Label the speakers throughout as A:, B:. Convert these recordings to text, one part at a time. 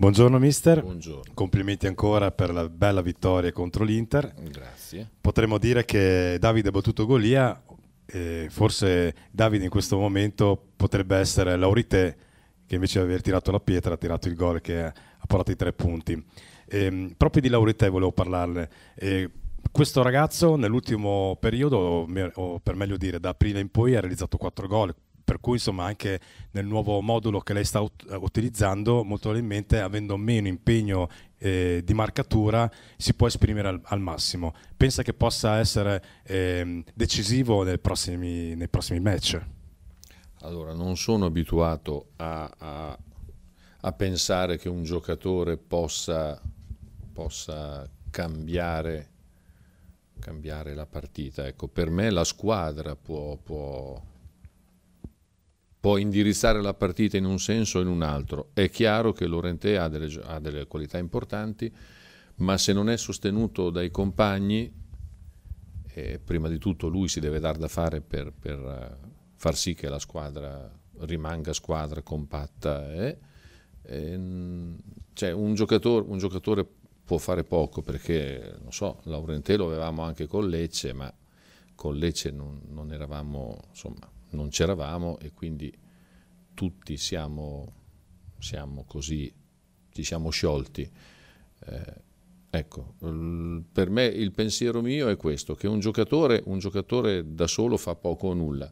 A: Buongiorno mister, Buongiorno. complimenti ancora per la bella vittoria contro l'Inter. Grazie. Potremmo dire che Davide ha battuto Golia, e forse Davide in questo momento potrebbe essere Laurite che invece di aver tirato la pietra ha tirato il gol che ha portato i tre punti. Eh, proprio di Laurite volevo parlarle. Eh, questo ragazzo nell'ultimo periodo, o per meglio dire da aprile in poi, ha realizzato quattro gol, per cui insomma anche nel nuovo modulo che lei sta ut utilizzando, molto probabilmente avendo meno impegno eh, di marcatura si può esprimere al, al massimo. Pensa che possa essere eh, decisivo nei prossimi, nei prossimi, match?
B: Allora, non sono abituato a, a, a pensare che un giocatore possa, possa cambiare cambiare la partita. Ecco, per me la squadra può, può, può indirizzare la partita in un senso o in un altro. È chiaro che Lorente ha delle, ha delle qualità importanti, ma se non è sostenuto dai compagni, eh, prima di tutto lui si deve dar da fare per, per eh, far sì che la squadra rimanga squadra compatta. Eh? E, mm, cioè, un, giocatore, un giocatore può fare poco perché, non so, Laurentè lo avevamo anche con Lecce, ma con Lecce non, non eravamo, insomma, non c'eravamo e quindi tutti siamo, siamo così, ci siamo sciolti. Eh, ecco, per me il pensiero mio è questo, che un giocatore, un giocatore da solo fa poco o nulla.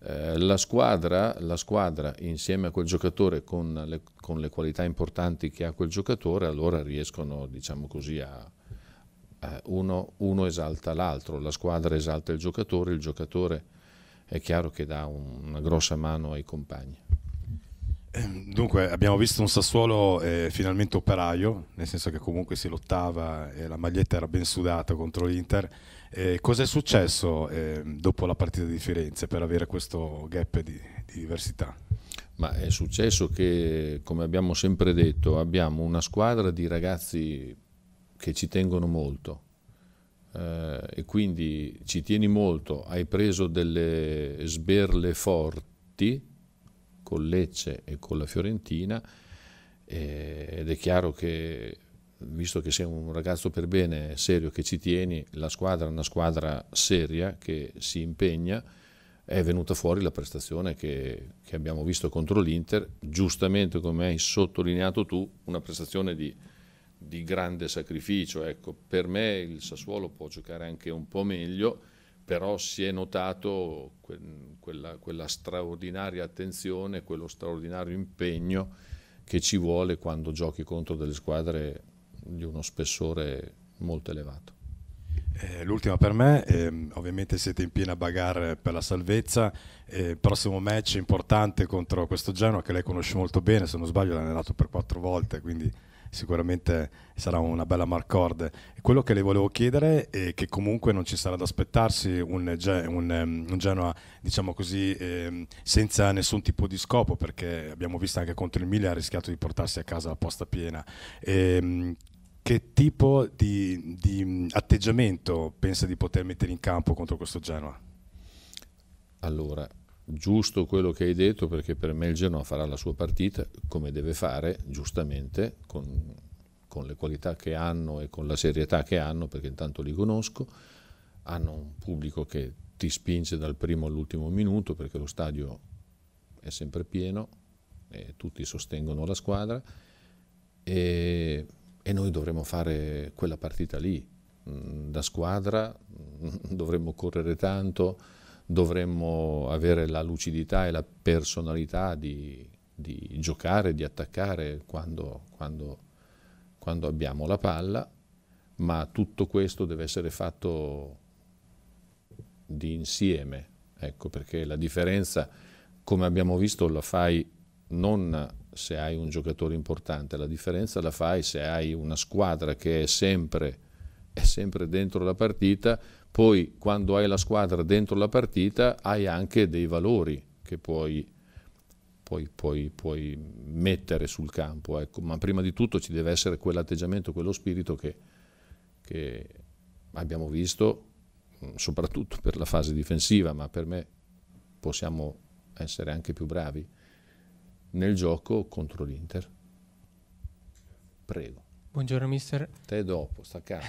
B: Eh, la, squadra, la, squadra, insieme a quel giocatore con le, con le, qualità importanti che ha quel giocatore allora riescono diciamo così a, a uno, uno esalta l'altro, la squadra esalta il giocatore, il giocatore è chiaro che dà una grossa mano ai compagni. Ehm, dunque abbiamo visto un Sassuolo
A: eh, finalmente operaio, nel senso che comunque si lottava e la maglietta era ben sudata contro l'Inter.
B: Eh, Cos'è successo eh, dopo la partita di Firenze per avere questo gap di, di diversità? Ma è successo che, come abbiamo sempre detto, abbiamo una squadra di ragazzi che ci tengono molto, eh, e quindi ci tieni molto, hai preso delle sberle forti con Lecce e con la Fiorentina eh, ed è chiaro che visto che sei un ragazzo per bene, serio, che ci tieni, la squadra è una squadra seria che si impegna, è venuta fuori la prestazione che, che abbiamo visto contro l'Inter, giustamente come hai sottolineato tu, una prestazione di di grande sacrificio. Ecco, per me il Sassuolo può giocare anche un po' meglio, però si è notato que quella, quella, straordinaria attenzione, quello straordinario impegno che ci vuole quando giochi contro delle squadre di uno spessore molto elevato. Eh,
A: l'ultima per me, ehm, ovviamente siete in piena bagarre per la salvezza, eh, prossimo match importante contro questo Genoa che lei conosce molto bene, se non sbaglio l'ha allenato per quattro volte, quindi sicuramente sarà una bella marcord. Quello che le volevo chiedere è che comunque non ci sarà da aspettarsi un, un, ehm, un Genoa, diciamo così, eh, senza nessun tipo di scopo, perché abbiamo visto anche contro il Milan ha rischiato di portarsi a casa la posta piena. E, ehm, che tipo di, di atteggiamento
B: pensa di poter mettere in campo contro questo Genoa? Allora, giusto quello che hai detto perché per me il Genoa farà la sua partita come deve fare, giustamente, con, con le qualità che hanno e con la serietà che hanno, perché intanto li conosco, hanno un pubblico che ti spinge dal primo all'ultimo minuto perché lo stadio è sempre pieno e tutti sostengono la squadra e, e noi dovremo fare quella partita lì mm, da squadra, dovremmo correre tanto dovremmo avere la lucidità e la personalità di, di giocare, di attaccare quando, quando, quando abbiamo la palla, ma tutto questo deve essere fatto di insieme, ecco perché la differenza, come abbiamo visto, la fai non se hai un giocatore importante, la differenza la fai se hai una squadra che è sempre, è sempre dentro la partita poi quando hai la squadra dentro la partita hai anche dei valori che puoi, puoi, puoi, puoi mettere sul campo, ecco. ma prima di tutto ci deve essere quell'atteggiamento, quello spirito che, che abbiamo visto mm, soprattutto per la fase difensiva, ma per me possiamo essere anche più bravi nel gioco contro l'Inter. Prego. Buongiorno mister. Te dopo, staccato.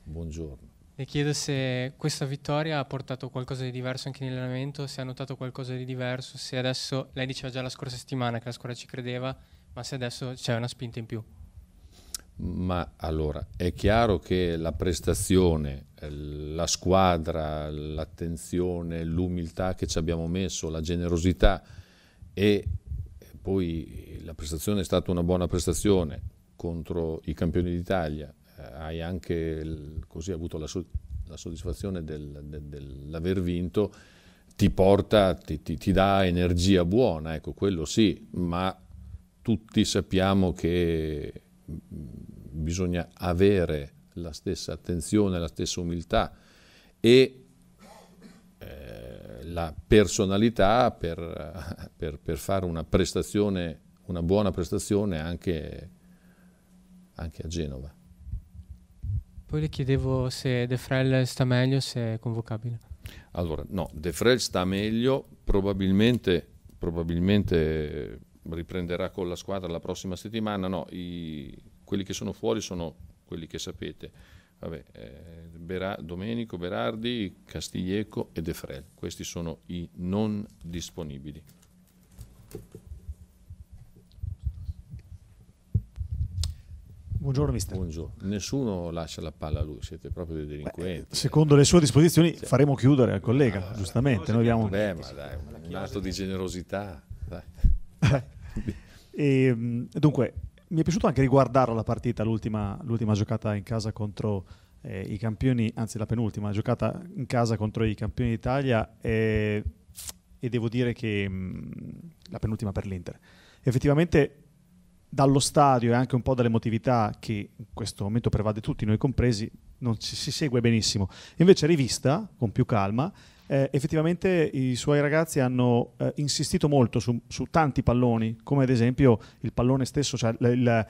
B: Buongiorno.
C: Le chiedo se questa vittoria ha portato qualcosa di diverso anche in allenamento, se ha notato qualcosa di diverso, se adesso, lei diceva già la scorsa settimana che la squadra ci credeva, ma se adesso c'è una spinta in più.
B: Ma allora, è chiaro che la prestazione, la squadra, l'attenzione, l'umiltà che ci abbiamo messo, la generosità e poi la prestazione è stata una buona prestazione contro i campioni d'Italia, eh, hai anche così avuto la, so- la soddisfazione del, de- dell'aver vinto, ti porta, ti, ti, ti dà energia buona, ecco, quello sì, ma tutti sappiamo che mm, bisogna avere la stessa attenzione, la stessa umiltà e eh, la personalità per, per, per, fare una prestazione, una buona prestazione anche, anche a Genova.
C: Poi le chiedevo se De Frel sta meglio, se è convocabile.
B: Allora, no, De Frel sta meglio, probabilmente, probabilmente riprenderà con la squadra la prossima settimana. No, i, quelli che sono fuori sono quelli che sapete. Vabbè, eh, Bera, Domenico, Berardi, Castiglieco e De Frel. Questi sono i non disponibili. Buongiorno mister. Buongiorno. Nessuno lascia la palla a lui, siete proprio dei delinquenti.
D: Beh, secondo le sue disposizioni cioè. faremo chiudere al collega, ah, giustamente. Noi abbiamo...
B: Beh, ma dai, un atto di generosità.
D: e, ehm, dunque, mi è piaciuto anche riguardare la partita, l'ultima, l'ultima giocata in casa contro eh, i campioni, anzi la penultima giocata in casa contro i campioni d'Italia eh, e devo dire che mh, mm, la penultima per l'Inter. Effettivamente dallo stadio e anche un po' dall'emotività che in questo momento prevade tutti, noi compresi, non ci si segue benissimo. Invece Rivista, con più calma, eh, effettivamente i suoi ragazzi hanno eh, insistito molto su, su, tanti palloni, come ad esempio il pallone stesso, cioè il, il,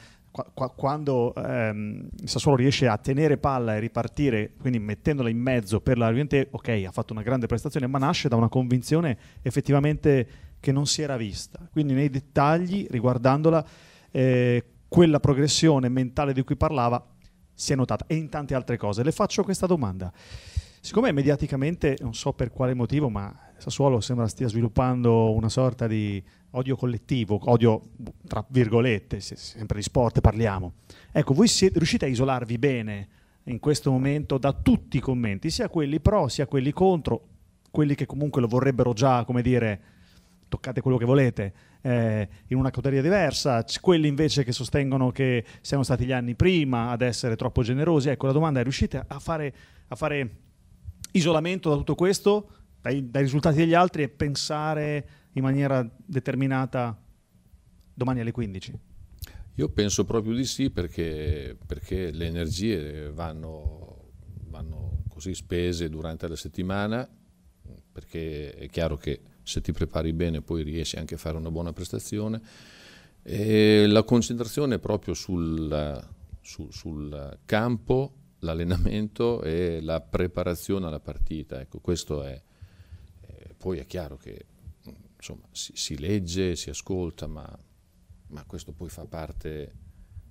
D: quando ehm, Sassuolo riesce a tenere palla e ripartire, quindi mettendola in mezzo per la Juventus, ok, ha fatto una grande prestazione, ma nasce da una convinzione effettivamente che non si era vista. Quindi nei dettagli, riguardandola, eh, quella progressione mentale di cui parlava si è notata e in tante altre cose. Le faccio questa domanda. Siccome mediaticamente, non so per quale motivo, ma Sassuolo sembra stia sviluppando una sorta di odio collettivo, odio tra virgolette, sempre di sport parliamo. Ecco, voi siete, riuscite a isolarvi bene in questo momento da tutti i commenti, sia quelli pro, sia quelli contro, quelli che comunque lo vorrebbero già, come dire, toccate quello che volete, eh, in una coteria diversa, quelli invece che sostengono che siano stati gli anni prima ad essere troppo generosi. Ecco, la domanda è riuscite a fare, a fare isolamento da tutto questo, dai, dai risultati degli altri e pensare in maniera determinata domani alle 15?
B: Io penso proprio di sì perché, perché le energie vanno, vanno, così spese durante la settimana, perché è chiaro che se ti prepari bene poi riesci anche a fare una buona prestazione. E la concentrazione è proprio sul, su, sul campo, l'allenamento e la preparazione alla partita. Ecco, questo è, eh, poi è chiaro che insomma, si, si, legge, si ascolta, ma, ma questo poi fa parte,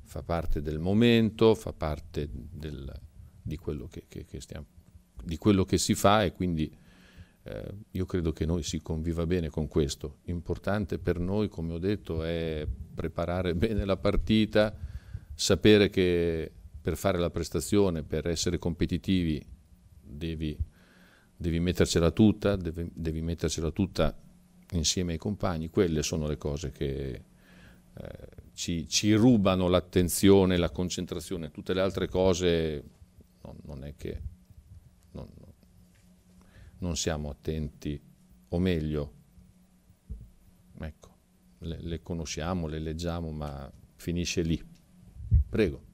B: fa parte, del momento, fa parte del, di, quello che, che, che stiamo, di quello che si fa e quindi eh, io credo che noi si conviva bene con questo. Importante per noi, come ho detto, è preparare bene la partita, sapere che per fare la prestazione, per essere competitivi, devi, devi mettercela tutta, devi, devi, mettercela tutta insieme ai compagni. Quelle sono le cose che eh, ci, ci, rubano l'attenzione, la concentrazione. Tutte le altre cose no, non è che non siamo attenti, o meglio, ecco, le, le conosciamo, le leggiamo, ma finisce lì.
C: Prego.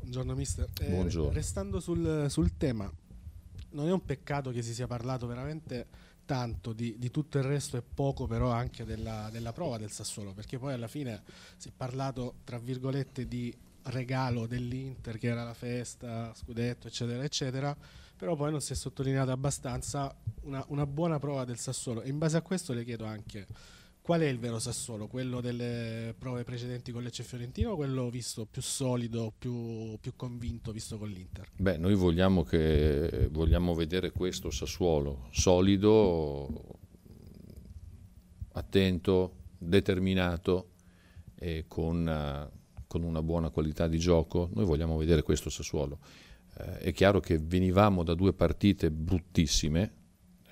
C: Buongiorno mister. Eh, Buongiorno. restando sul, sul, tema, non è un peccato che si sia parlato veramente tanto di, di tutto il resto e poco però anche della, della prova del Sassuolo, perché poi alla fine si è parlato, tra virgolette, di regalo dell'Inter, che era la festa, scudetto, eccetera, eccetera però poi non si è sottolineata abbastanza una, una, buona prova del Sassuolo e in base a questo le chiedo anche qual è il vero Sassuolo, quello delle prove precedenti con Lecce Fiorentino o quello visto più solido, più, più convinto visto con l'Inter? Beh,
B: noi vogliamo, che, vogliamo vedere questo Sassuolo solido, attento, determinato e con, con una buona qualità di gioco. Noi vogliamo vedere questo Sassuolo eh, è chiaro che venivamo da due partite bruttissime,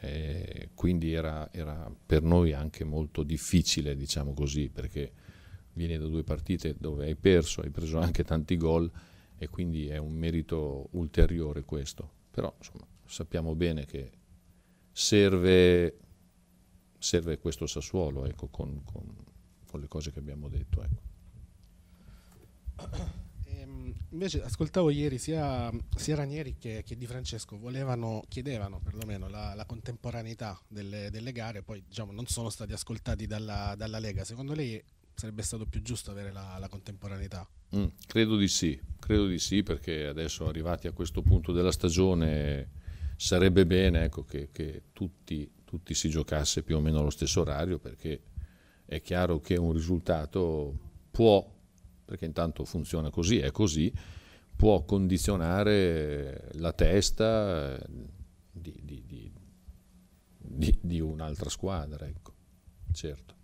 B: eh, quindi era, era, per noi anche molto difficile, diciamo così, perché vieni da due partite dove hai perso, hai preso anche tanti gol e quindi è un merito ulteriore questo. Però insomma, sappiamo bene che serve, serve questo Sassuolo ecco, con, con, con, le cose che abbiamo detto. Ecco
C: invece ascoltavo ieri sia, sia Ranieri che, che, Di Francesco volevano, chiedevano perlomeno la, la contemporaneità delle, delle, gare, poi diciamo non sono stati ascoltati dalla, dalla Lega. Secondo lei sarebbe stato più giusto avere la, la
B: contemporaneità? Mm, credo di sì, credo di sì perché adesso arrivati a questo punto della stagione sarebbe bene ecco, che, che tutti, tutti si giocasse più o meno allo stesso orario perché è chiaro che un risultato può perché intanto funziona così, è così, può condizionare la testa eh, di, di, di, di un'altra squadra, ecco, certo.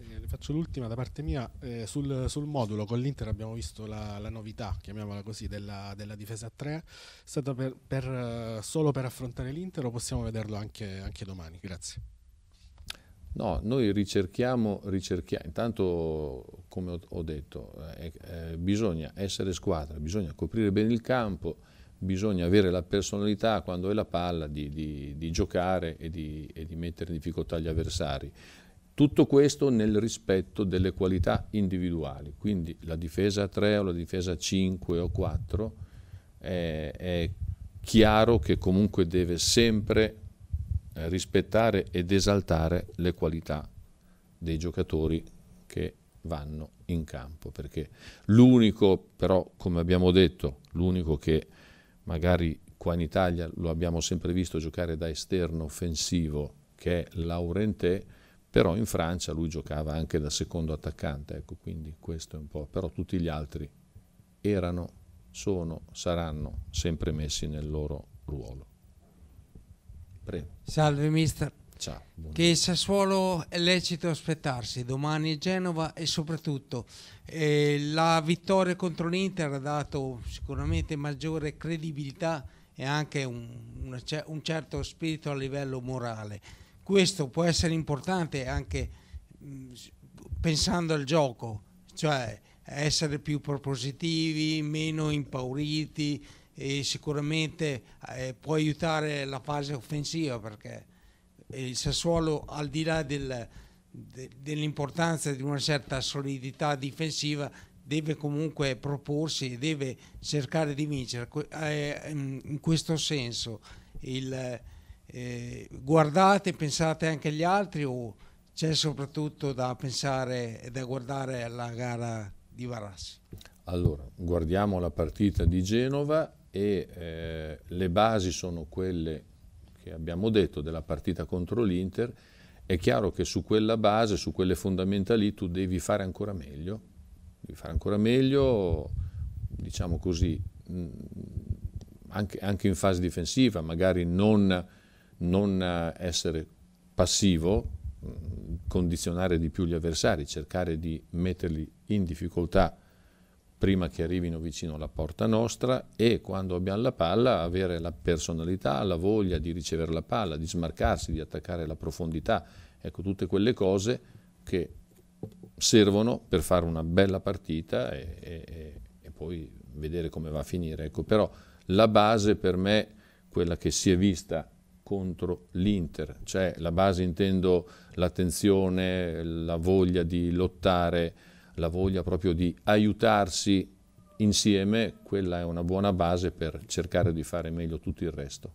C: Eh, faccio l'ultima da parte mia, eh, sul, sul, modulo con l'Inter abbiamo visto la, la novità, chiamiamola così, della, della difesa a 3, stata per, per, eh, solo per affrontare l'Inter o possiamo vederlo anche, anche domani? Grazie.
B: No, noi ricerchiamo, ricerchiamo intanto come ho detto, eh, eh, bisogna essere squadra, bisogna coprire bene il campo, bisogna avere la personalità quando è la palla di, di, di giocare e di, e di mettere in difficoltà gli avversari. Tutto questo nel rispetto delle qualità individuali, quindi la difesa 3 o la difesa 5 o 4 è, eh, è chiaro che comunque deve sempre eh, rispettare ed esaltare le qualità dei giocatori che vanno in campo, perché l'unico però, come abbiamo detto, l'unico che magari qua in Italia lo abbiamo sempre visto giocare da esterno offensivo, che è Laurentè, però in Francia lui giocava anche da secondo attaccante, ecco, quindi questo è un po', però tutti gli altri erano, sono, saranno sempre messi nel loro ruolo. Prego.
C: Salve mister. Ciao. Buongiorno. Che Sassuolo è lecito aspettarsi domani Genova e soprattutto eh, la vittoria contro l'Inter ha dato sicuramente maggiore credibilità e anche un, una, un certo spirito a livello morale. Questo può essere importante anche mh, mm, pensando al gioco, cioè essere più propositivi, meno impauriti, e sicuramente eh, può aiutare la fase offensiva perché il Sassuolo al di là del, de, dell'importanza di una certa solidità difensiva deve comunque proporsi e deve cercare di vincere eh, in questo senso il, eh, guardate pensate anche agli altri o c'è soprattutto da pensare e da guardare alla gara di Varassi
B: allora guardiamo la partita di Genova e eh, le basi sono quelle che abbiamo detto della partita contro l'Inter, è chiaro che su quella base, su quelle fondamenta lì, tu devi fare ancora meglio. Devi fare ancora meglio, diciamo così, mm, anche, anche in fase difensiva, magari non, non eh, essere passivo, mm, condizionare di più gli avversari, cercare di metterli in difficoltà prima che arrivino vicino alla porta nostra e quando abbiamo la palla avere la personalità, la voglia di ricevere la palla, di smarcarsi, di attaccare la profondità, ecco tutte quelle cose che servono per fare una bella partita e, e, e poi vedere come va a finire. Ecco, però la base per me, quella che si è vista contro l'Inter, cioè la base intendo l'attenzione, la voglia di lottare, la voglia proprio di aiutarsi insieme, quella è una buona base per cercare di fare meglio tutto il resto.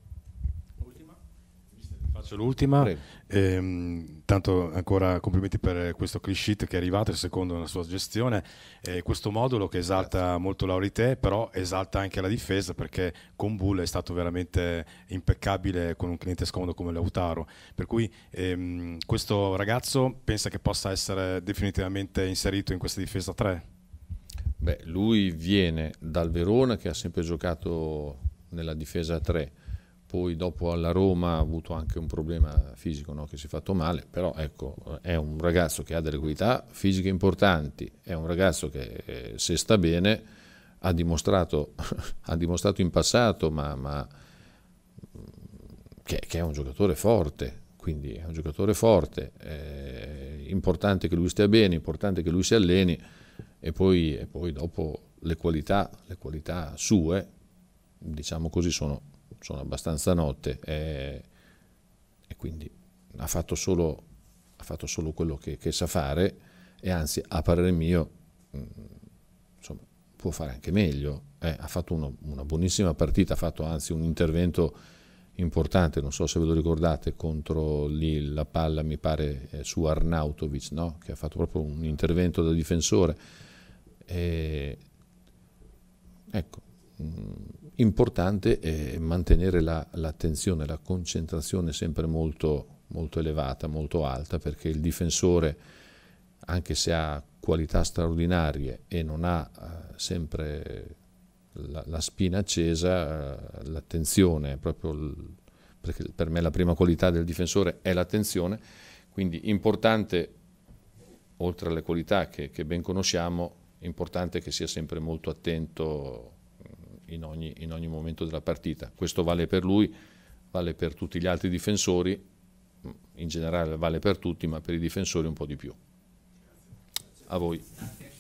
A: Faccio l'ultima. Ehm, tanto ancora complimenti per questo cliché che è arrivato secondo la sua gestione. Eh, questo modulo che esalta Grazie. molto Laurite, però esalta anche la difesa perché con Bull è stato veramente impeccabile con un cliente scomodo come Lautaro. Per cui ehm, questo ragazzo pensa che possa essere definitivamente
B: inserito in questa difesa 3? Beh, lui viene dal Verona che ha sempre giocato nella difesa 3 poi dopo alla Roma ha avuto anche un problema fisico no? che si è fatto male, però ecco, è un ragazzo che ha delle qualità fisiche importanti, è un ragazzo che eh, se sta bene ha dimostrato, ha dimostrato in passato ma, ma mm, che, che, è un giocatore forte, quindi è un giocatore forte, è eh, importante che lui stia bene, importante che lui si alleni e poi, e poi dopo le qualità, le qualità sue, diciamo così, sono sono abbastanza note e, e quindi ha fatto solo, ha fatto solo quello che, che, sa fare e anzi a parere mio mh, mm, insomma, può fare anche meglio. Eh, ha fatto uno, una buonissima partita, ha fatto anzi un intervento importante, non so se ve lo ricordate, contro lì la palla mi pare eh, su Arnautovic, no? che ha fatto proprio un intervento da difensore. E, ecco, Mm, importante è mantenere la, l'attenzione, la concentrazione sempre molto, molto elevata, molto alta, perché il difensore, anche se ha qualità straordinarie e non ha eh, sempre la, la, spina accesa, eh, l'attenzione, proprio l, perché per me la prima qualità del difensore è l'attenzione, quindi importante, oltre alle qualità che, che ben conosciamo, importante che sia sempre molto attento in ogni, in ogni momento della partita. Questo vale per lui, vale per tutti gli altri difensori, in generale vale per tutti, ma per i difensori un po' di più. A voi.